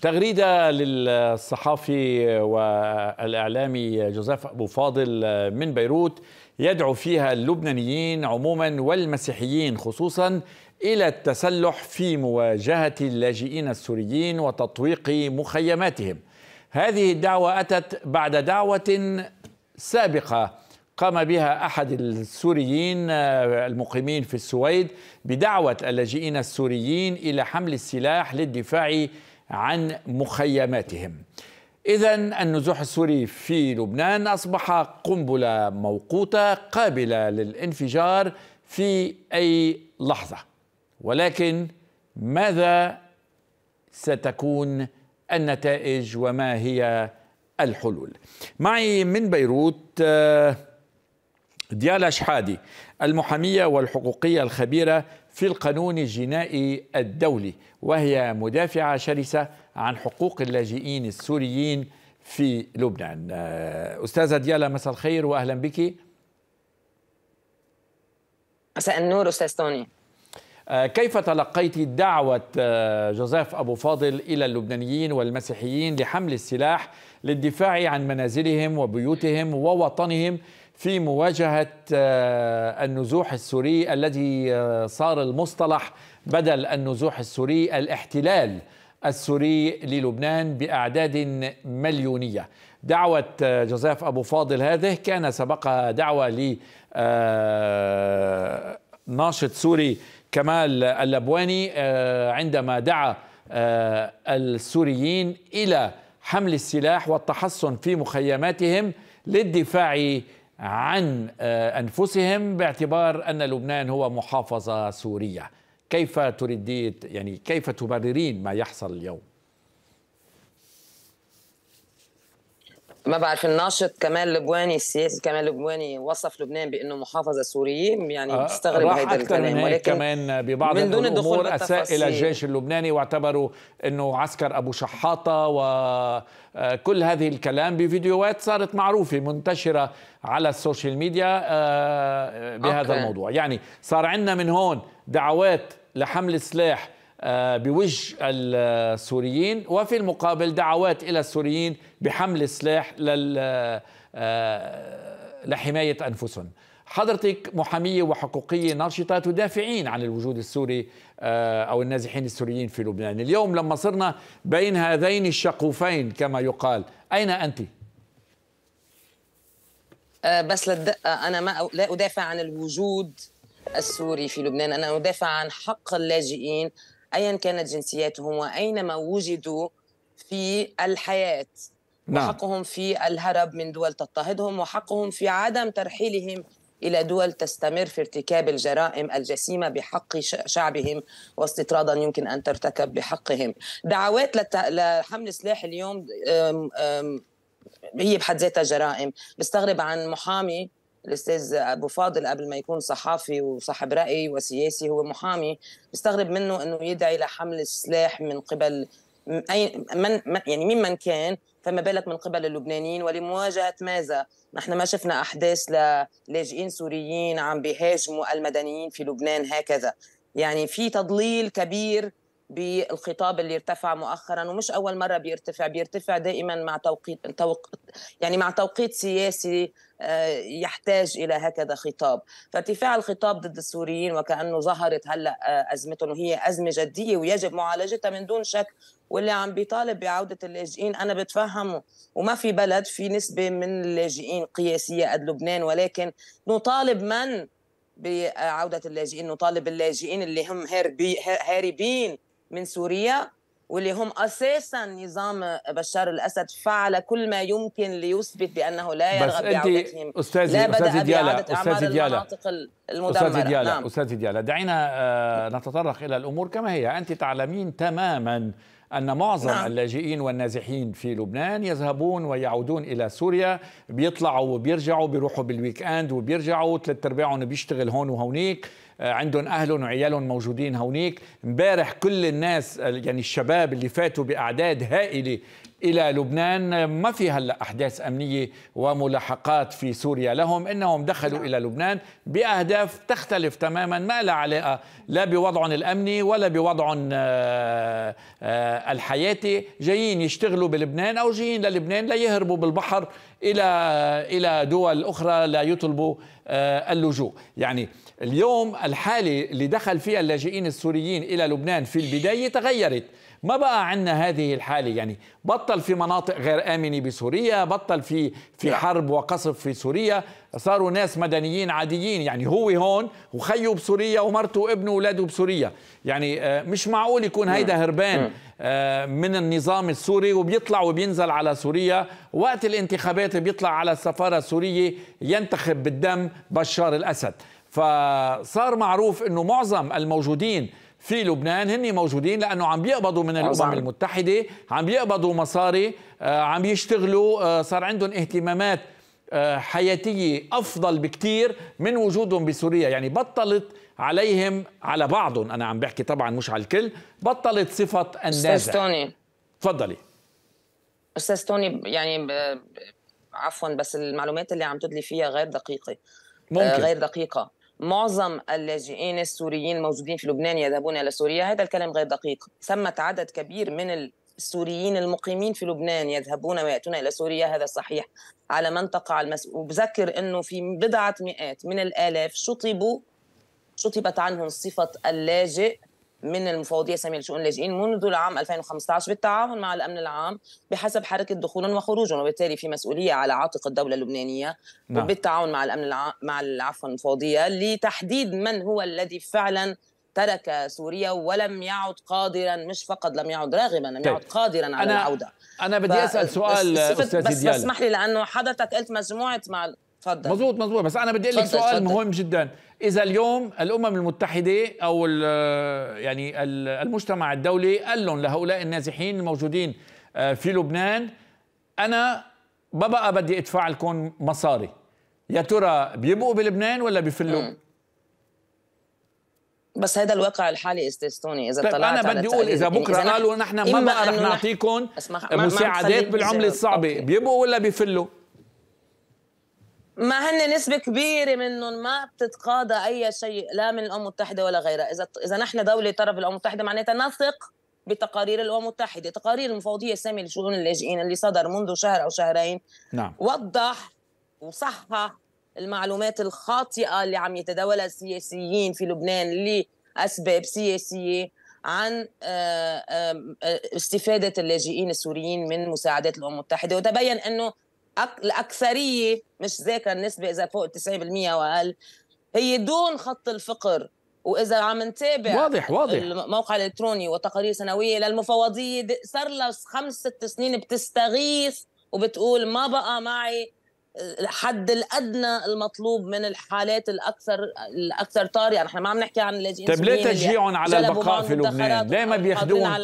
تغريدة للصحافي والإعلامي جوزيف أبو فاضل آه، من بيروت يدعو فيها اللبنانيين عموما والمسيحيين خصوصا إلى التسلح في مواجهة اللاجئين السوريين وتطويق مخيماتهم هذه الدعوة أتت بعد دعوة سابقة قام بها أحد السوريين آه، المقيمين في السويد بدعوة اللاجئين السوريين إلى حمل السلاح للدفاع عن مخيماتهم إذا النزوح السوري في لبنان أصبح قنبلة موقوتة قابلة للانفجار في أي لحظة ولكن ماذا ستكون النتائج وما هي الحلول معي من بيروت آه، ديالا شحادي المحامية والحقوقية الخبيرة في القانون الجنائي الدولي وهي مدافعة شرسة عن حقوق اللاجئين السوريين في لبنان آه، أستاذة ديالا مساء الخير وأهلا بك مساء النور أستاذ توني آه، كيف تلقيت دعوة آه، جوزيف أبو فاضل إلى اللبنانيين والمسيحيين لحمل السلاح للدفاع عن منازلهم وبيوتهم ووطنهم في مواجهة آه، النزوح السوري الذي آه، صار المصطلح بدل النزوح السوري الاحتلال السوري للبنان بأعداد مليونية دعوة آه، جوزيف أبو فاضل هذه كان سبقها دعوة لناشط سوري كمال اللبواني عندما دعا السوريين إلى حمل السلاح والتحصن في مخيماتهم للدفاع عن آه، انفسهم باعتبار ان لبنان هو محافظه سوريه كيف تريدين يعني كيف تبررين ما يحصل اليوم ما بعرف الناشط كمال لبواني السياسي كمال لبواني وصف لبنان بانه محافظه سوريه يعني آه، بستغرب هذا الكلام ولكن كمان ببعض من دون الامور اساء الى الجيش اللبناني واعتبروا انه عسكر ابو شحاطه وكل آه، هذه الكلام بفيديوهات صارت معروفه منتشره على السوشيال ميديا آه، بهذا أوكي. الموضوع يعني صار عندنا من هون دعوات لحمل سلاح آه، بوجه السوريين وفي المقابل دعوات إلى السوريين بحمل السلاح لل آه، آه، لحماية أنفسهم حضرتك محامية وحقوقية ناشطة تدافعين عن الوجود السوري أو النازحين السوريين في لبنان اليوم لما صرنا بين هذين الشقوفين كما يقال أين أنت؟ بس للدقة أنا ما لا أدافع عن الوجود السوري في لبنان أنا أدافع عن حق اللاجئين أيا كانت جنسياتهم وأينما وجدوا في الحياة نعم. وحقهم في الهرب من دول تضطهدهم وحقهم في عدم ترحيلهم إلى دول تستمر في ارتكاب الجرائم الجسيمة بحق شعبهم واستطرادا يمكن أن ترتكب بحقهم دعوات لحمل سلاح اليوم هي بحد ذاتها جرائم بستغرب عن محامي الاستاذ ابو فاضل قبل ما يكون صحافي وصاحب راي وسياسي هو محامي بستغرب منه انه يدعي لحمل السلاح من قبل اي من يعني مين من كان فما بالك من قبل اللبنانيين ولمواجهه ماذا؟ نحن ما شفنا احداث للاجئين سوريين عم بيهاجموا المدنيين في لبنان هكذا يعني في تضليل كبير بالخطاب اللي ارتفع مؤخرا ومش اول مره بيرتفع بيرتفع دائما مع توقيت توق... يعني مع توقيت سياسي آه، يحتاج الى هكذا خطاب فارتفاع الخطاب ضد السوريين وكانه ظهرت هلا آه، ازمتهم وهي ازمه جديه ويجب معالجتها من دون شك واللي عم بيطالب بعودة اللاجئين أنا بتفهمه وما في بلد في نسبة من اللاجئين قياسية قد لبنان ولكن نطالب من بعودة اللاجئين نطالب اللاجئين اللي هم هاربين من سوريا واللي هم اساسا نظام بشار الاسد فعل كل ما يمكن ليثبت بانه لا يرغب بعودتهم أستاذي لا بدا أستاذي ديالا أستاذي ديالا المناطق المدمره أستاذي ديالا نعم. أستاذي ديالا دعينا آه، نتطرق الى الامور كما هي انت تعلمين تماما أن معظم نعم. اللاجئين والنازحين في لبنان يذهبون ويعودون إلى سوريا بيطلعوا وبيرجعوا بيروحوا بالويك أند وبيرجعوا ثلاث أرباعهم بيشتغل هون وهونيك عندهم اهلهم وعيالهم موجودين هونيك امبارح كل الناس يعني الشباب اللي فاتوا باعداد هائله إلى لبنان ما في هلأ أحداث أمنية وملاحقات في سوريا لهم إنهم دخلوا إلى لبنان بأهداف تختلف تماما ما لها علاقة لا بوضع الأمني ولا بوضع آه، آه، الحياتي جايين يشتغلوا بلبنان أو جايين للبنان ليهربوا بالبحر إلى إلى دول أخرى لا يطلبوا آه، اللجوء يعني اليوم الحالة اللي دخل فيها اللاجئين السوريين إلى لبنان في البداية تغيرت ما بقى عندنا هذه الحالة يعني بطل في مناطق غير آمنة بسوريا بطل في في حرب وقصف في سوريا صاروا ناس مدنيين عاديين يعني هو هون وخيه بسوريا ومرته وابنه وأولاده بسوريا يعني آه، مش معقول يكون mm. هيدا هربان mm. آه، من النظام السوري وبيطلع وبينزل على سوريا وقت الانتخابات بيطلع على السفارة السورية ينتخب بالدم بشار الأسد فصار معروف أنه معظم الموجودين في لبنان هن موجودين لانه عم بيقبضوا من الامم المتحده عم بيقبضوا مصاري آه، عم بيشتغلوا آه، صار عندهم اهتمامات آه، حياتيه افضل بكثير من وجودهم بسوريا يعني بطلت عليهم على بعضهم انا عم بحكي طبعا مش على الكل بطلت صفه استاذ توني تفضلي استاذ توني يعني عفوا بس المعلومات اللي عم تدلي فيها غير دقيقه ممكن. غير دقيقه معظم اللاجئين السوريين الموجودين في لبنان يذهبون الى سوريا هذا الكلام غير دقيق ثمة عدد كبير من السوريين المقيمين في لبنان يذهبون وياتون الى سوريا هذا صحيح على من تقع المسؤوليه وبذكر انه في بضعه مئات من الالاف شطبوا شطبت عنهم صفه اللاجئ من المفوضيه الساميه لشؤون اللاجئين منذ العام 2015 بالتعاون مع الامن العام بحسب حركه دخول وخروج وبالتالي في مسؤوليه على عاتق الدوله اللبنانيه نعم. بالتعاون مع الامن العام مع العفو المفوضيه لتحديد من هو الذي فعلا ترك سوريا ولم يعد قادرا مش فقط لم يعد راغبا لم طيب. يعد قادرا على أنا العوده انا بدي اسال سؤال استاذ بس, بس اسمح لي لانه حضرتك قلت مجموعه مع تفضل مضبوط مضبوط بس انا بدي اقول لك سؤال فضل. مهم جدا اذا اليوم الامم المتحده او يعني المجتمع الدولي قال لهم لهؤلاء النازحين الموجودين آه، في لبنان انا ما بقى بدي ادفع لكم مصاري يا ترى بيبقوا بلبنان ولا بيفلوا مم. بس هذا الواقع الحالي استستوني اذا طيب، طلعت انا بدي اقول اذا يعني بكره قالوا نحن ما بقى رح نعطيكم مساعدات بالعمله الصعبه بيبقوا ولا بيفلوا ما هن نسبة كبيرة منهم ما بتتقاضى أي شيء لا من الأمم المتحدة ولا غيرها إذا إذا نحن دولة طرف الأمم المتحدة معناتها نثق بتقارير الامم المتحده، تقارير المفوضيه الساميه لشؤون اللاجئين اللي صدر منذ شهر او شهرين نعم. وضح وصحح المعلومات الخاطئه اللي عم يتداولها السياسيين في لبنان لاسباب سياسيه عن آه، آه، استفاده اللاجئين السوريين من مساعدات الامم المتحده وتبين انه الأكثرية مش ذاكرة النسبة إذا فوق 90% وأقل هي دون خط الفقر واذا عم نتابع واضح واضح الموقع الالكتروني وتقارير سنويه للمفوضيه صار لها خمس ست سنين بتستغيث وبتقول ما بقى معي آه، الحد الادنى المطلوب من الحالات الاكثر الاكثر طارئه نحن ما عم نحكي عن اللاجئين طيب ليه تشجيعهم على البقاء في لبنان ليه ما بياخذوهم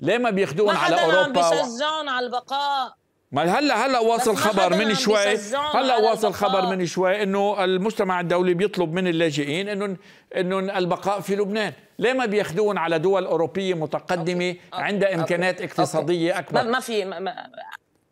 ليه ما بياخذوهم على اوروبا ما حدا عم بيشجعهم على البقاء ما هلا هلا واصل خبر من شوي هلا واصل خبر من شوي انه المجتمع الدولي بيطلب من اللاجئين انه انه البقاء في لبنان ليه ما بياخذون على دول اوروبيه متقدمه أوكي. أوكي. عندها امكانات أوكي. اقتصاديه اكبر ما في ما ما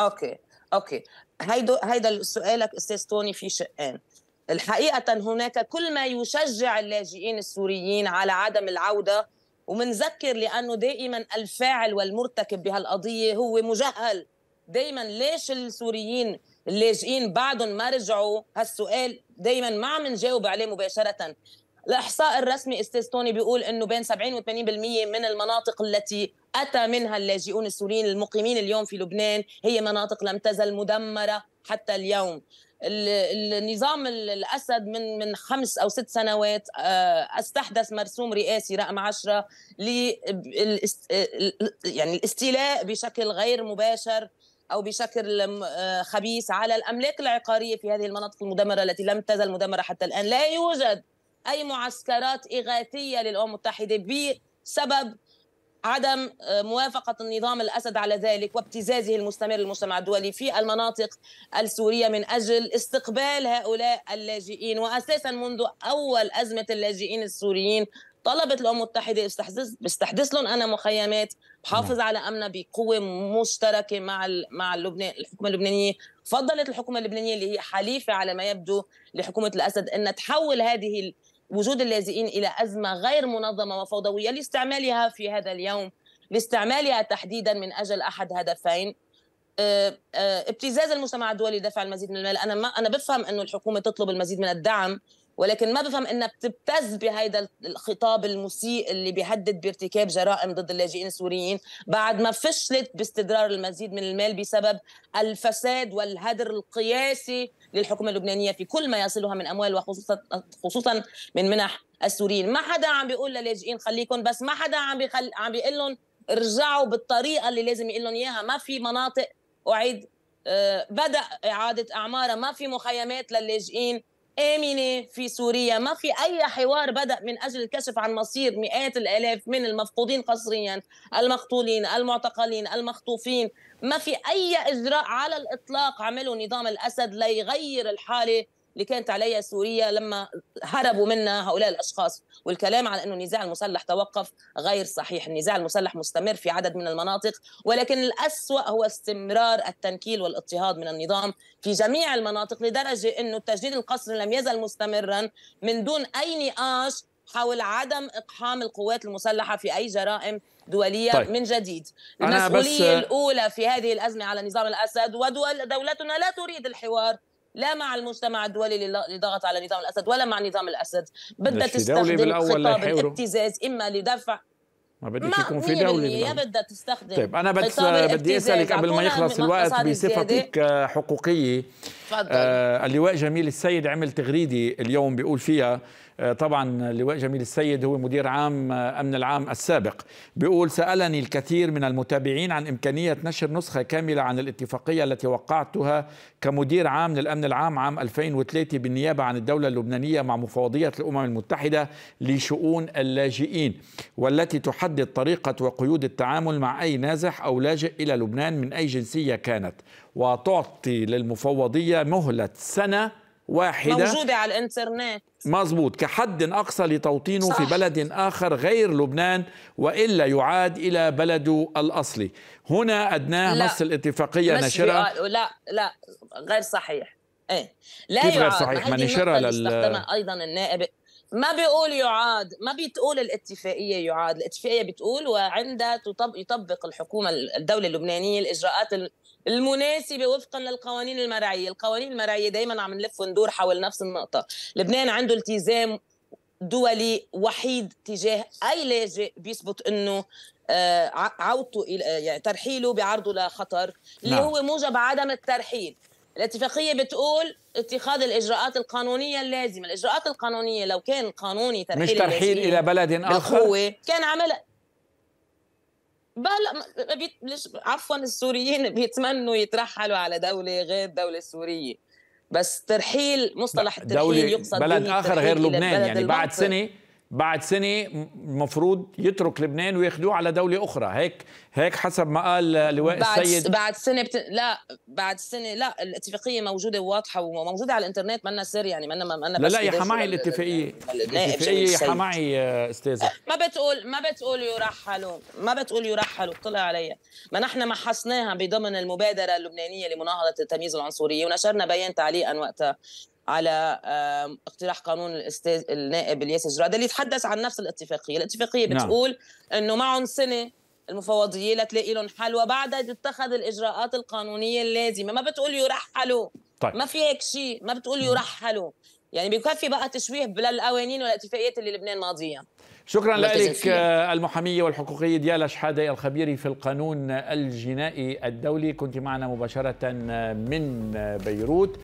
اوكي اوكي هيدا هيدا سؤالك استاذ توني في شقين الحقيقه هناك كل ما يشجع اللاجئين السوريين على عدم العوده ومنذكر لانه دائما الفاعل والمرتكب بهالقضيه هو مجهل دايما ليش السوريين اللاجئين بعدهم ما رجعوا هالسؤال دايما ما عم نجاوب عليه مباشره الاحصاء الرسمي استاذ توني بيقول انه بين 70 و80% من المناطق التي اتى منها اللاجئون السوريين المقيمين اليوم في لبنان هي مناطق لم تزل مدمره حتى اليوم النظام الاسد من من خمس او ست سنوات آه، استحدث مرسوم رئاسي رقم 10 ل آه، يعني الاستيلاء بشكل غير مباشر او بشكل آه، خبيث على الاملاك العقاريه في هذه المناطق المدمره التي لم تزل مدمره حتى الان لا يوجد اي معسكرات اغاثيه للامم المتحده بسبب عدم آه، موافقة النظام الأسد على ذلك وابتزازه المستمر للمجتمع الدولي في المناطق السورية من أجل استقبال هؤلاء اللاجئين وأساسا منذ أول أزمة اللاجئين السوريين طلبت الامم المتحده استحدث بستحدث لهم انا مخيمات بحافظ نعم. على امنها بقوه مشتركه مع مع اللبنان الحكومه اللبنانيه فضلت الحكومه اللبنانيه اللي هي حليفه على ما يبدو لحكومه الاسد ان تحول هذه وجود اللاجئين الى ازمه غير منظمه وفوضويه لاستعمالها في هذا اليوم لاستعمالها تحديدا من اجل احد هدفين آه، آه، ابتزاز المجتمع الدولي دفع المزيد من المال انا ما انا بفهم انه الحكومه تطلب المزيد من الدعم ولكن ما بفهم انها بتبتز بهيدا الخطاب المسيء اللي بيهدد بارتكاب جرائم ضد اللاجئين السوريين بعد ما فشلت باستدرار المزيد من المال بسبب الفساد والهدر القياسي للحكومه اللبنانيه في كل ما يصلها من اموال وخصوصا خصوصا من منح السوريين ما حدا عم بيقول للاجئين خليكم بس ما حدا عم بيخل... عم بيقول لهم ارجعوا بالطريقه اللي لازم يقول لهم اياها ما في مناطق اعيد آه، بدا اعاده اعمارها ما في مخيمات للاجئين آمنة في سوريا ما في أي حوار بدأ من أجل الكشف عن مصير مئات الآلاف من المفقودين قسريا المقتولين المعتقلين المخطوفين ما في أي إجراء على الإطلاق عمله نظام الأسد ليغير الحالة اللي كانت عليها سوريا لما هربوا منها هؤلاء الاشخاص والكلام على انه النزاع المسلح توقف غير صحيح النزاع المسلح مستمر في عدد من المناطق ولكن الاسوا هو استمرار التنكيل والاضطهاد من النظام في جميع المناطق لدرجه انه التجنيد القصر لم يزل مستمرا من دون اي نقاش حول عدم اقحام القوات المسلحه في اي جرائم دوليه طيب. من جديد المسؤوليه بس... الاولى في هذه الازمه على نظام الاسد ودول دولتنا لا تريد الحوار لا مع المجتمع الدولي اللي ضغط على نظام الاسد ولا مع نظام الاسد بدها تستخدم خطاب الابتزاز اما لدفع ما بدك يكون في دولة هي بدها تستخدم طيب انا بس بدي اسالك قبل ما يخلص الوقت بصفتك آه، حقوقيه آه اللواء جميل السيد عمل تغريده اليوم بيقول فيها آه، طبعا لواء جميل السيد هو مدير عام آه، أمن العام السابق بيقول سألني الكثير من المتابعين عن إمكانية نشر نسخة كاملة عن الاتفاقية التي وقعتها كمدير عام للأمن العام عام 2003 بالنيابة عن الدولة اللبنانية مع مفوضية الأمم المتحدة لشؤون اللاجئين والتي تحدد طريقة وقيود التعامل مع أي نازح أو لاجئ إلى لبنان من أي جنسية كانت وتعطي للمفوضية مهلة سنة واحدة موجودة على الانترنت مظبوط كحد أقصى لتوطينه صح. في بلد آخر غير لبنان وإلا يعاد إلى بلده الأصلي هنا أدناه لا. نص الاتفاقية نشرها آه، لا لا غير صحيح ايه لا كيف غير صحيح ما نشرها لل ايضا النائب ما بيقول يعاد ما بتقول الاتفاقيه يعاد الاتفاقيه بتقول وعندها تطبق يطبق الحكومه الدوله اللبنانيه الاجراءات المناسبه وفقا للقوانين المرعيه القوانين المرعيه دائما عم نلف وندور حول نفس النقطه لبنان عنده التزام دولي وحيد تجاه اي لاجئ بيثبت انه آه، عودته يعني ترحيله بعرضه لخطر اللي نعم. هو موجب عدم الترحيل الاتفاقيه بتقول اتخاذ الاجراءات القانونيه اللازمه الاجراءات القانونيه لو كان قانوني ترحيل مش ترحيل الى بلد اخر كان عملها بلا بيت... عفوا السوريين بيتمنوا يترحلوا على دوله غير الدوله السوريه بس ترحيل مصطلح الترحيل يقصد بلد اخر غير لبنان يعني بعد سنه بعد سنه المفروض يترك لبنان وياخذوه على دوله اخرى هيك هيك حسب ما قال لواء بعد السيد بعد سنه بت... لا بعد سنه لا الاتفاقيه موجوده وواضحه وموجوده على الانترنت منا سر يعني منا منا لا لا يا حماعي الاتفاقيه الاتفاقيه يا حماعي آه، استاذه ما بتقول ما بتقول يرحلوا ما بتقول يرحلوا اطلع عليا ما نحن محصناها بضمن المبادره اللبنانيه لمناهضه التمييز العنصري ونشرنا بيان تعليقا وقتها على اقتراح قانون الاستاذ النائب الياس الجراد اللي يتحدث عن نفس الاتفاقيه، الاتفاقيه نعم. بتقول نعم. انه معهم سنه المفوضيه لتلاقي لهم حل وبعدها تتخذ الاجراءات القانونيه اللازمه، ما بتقول يرحلوا طيب. ما في هيك شيء، ما بتقول يرحلوا، يعني بكفي بقى تشويه للقوانين والاتفاقيات اللي لبنان ماضيه شكرا لك آه، المحاميه والحقوقيه ديالا شحاده الخبير في القانون الجنائي الدولي كنت معنا مباشره من بيروت